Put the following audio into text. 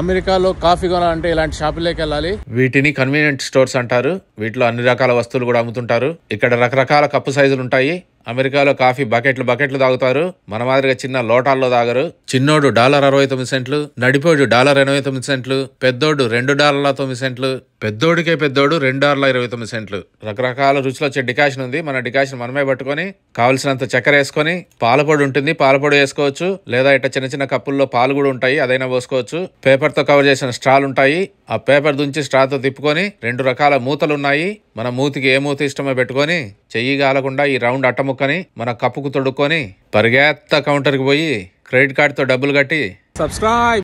అమెరికాలో కాఫీ కొనాలంటే ఇలాంటి షాపులకి వెళ్ళాలి వీటిని కన్వీనియంట్ స్టోర్స్ అంటారు వీటిలో అన్ని రకాల వస్తువులు కూడా అమ్ముతుంటారు ఇక్కడ రకరకాల కప్పు సైజులు ఉంటాయి అమెరికాలో కాఫీ బకెట్లు బకెట్లు తాగుతారు మన మాదిరిగా చిన్న లోటాల్లో తాగరు చిన్నోడు డాలర్ అరవై తొమ్మిది సెంట్లు నడిపోడు డాలర్ ఎనభై తొమ్మిది సెంట్లు పెద్దోడు రెండు డాలర్ల తొమ్మిది సెంట్లు పెద్దోడికే పెద్దోడు రెండు రెండార్ల ఇరవై తొమ్మిది సెంట్లు రకరకాల రుచులు వచ్చే డికాషన్ ఉంది మన డికాషన్ మనమే పట్టుకొని కావలసినంత చక్కెర వేసుకొని పాలపొడి ఉంటుంది పాలపొడి వేసుకోవచ్చు లేదా ఇట్లా చిన్న చిన్న కప్పుల్లో పాలు కూడా ఉంటాయి అదైనా పోసుకోవచ్చు పేపర్ తో కవర్ చేసిన స్ట్రాలు ఉంటాయి ఆ పేపర్ దుంచి తో తిప్పుకొని రెండు రకాల మూతలు ఉన్నాయి మన మూతికి ఏ మూత ఇష్టమో పెట్టుకొని చెయ్యి కాలకుండా ఈ రౌండ్ అట్టముక్కని మన కప్పుకు తొడుక్కొని పరిగెత్త కౌంటర్కి పోయి క్రెడిట్ కార్డుతో డబ్బులు కట్టి సబ్స్క్రైబ్